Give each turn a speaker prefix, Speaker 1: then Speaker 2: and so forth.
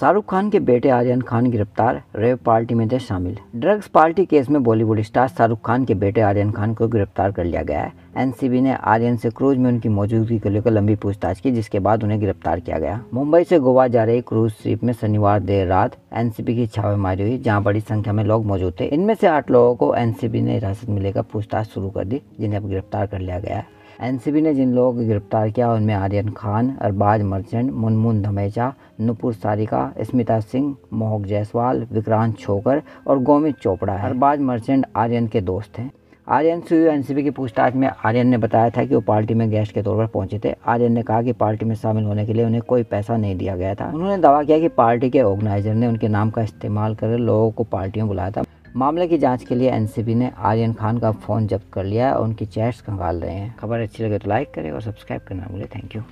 Speaker 1: शाहरुख खान के बेटे आर्यन खान गिरफ्तार रेव पार्टी में थे शामिल ड्रग्स पार्टी केस में बॉलीवुड स्टार शाहरुख खान के बेटे आर्यन खान को गिरफ्तार कर लिया गया है एनसीबी ने आर्यन से क्रूज में उनकी मौजूदगी को लेकर लंबी पूछताछ की जिसके बाद उन्हें गिरफ्तार किया गया मुंबई से गोवा जा रही क्रूज शिप में शनिवार देर रात एनसीबी की छापेमारी हुई जहां बड़ी संख्या में लोग मौजूद थे इनमें से आठ लोगों को एनसीबी ने हिरासत में लेकर पूछताछ शुरू कर दी जिन्हें अब गिरफ्तार कर लिया गया है एनसीबी ने जिन लोगों को गिरफ्तार किया उनमें आर्यन खान अरबाज मर्चेंट मुनमुन धमेचा नुपुर सारिका स्मिता सिंह मोहक जायसवाल विक्रांत छोकर और गोमित चोपड़ा है अरबाज मर्चेंट आर्यन के दोस्त हैं आर्यन से एनसीबी की पूछताछ में आर्यन ने बताया था कि वो पार्टी में गेस्ट के तौर पर पहुंचे थे आर्यन ने कहा कि पार्टी में शामिल होने के लिए उन्हें कोई पैसा नहीं दिया गया था उन्होंने दावा किया कि पार्टी के ऑर्गेनाइजर ने उनके नाम का इस्तेमाल कर लोगों को पार्टी में बुलाया था मामले की जांच के लिए एनसीबी ने आर्यन खान का फ़ोन जब्त कर लिया है और उनकी चैट्स खंगाल रहे हैं खबर अच्छी लगे तो लाइक करें और सब्सक्राइब करना भूलें थैंक यू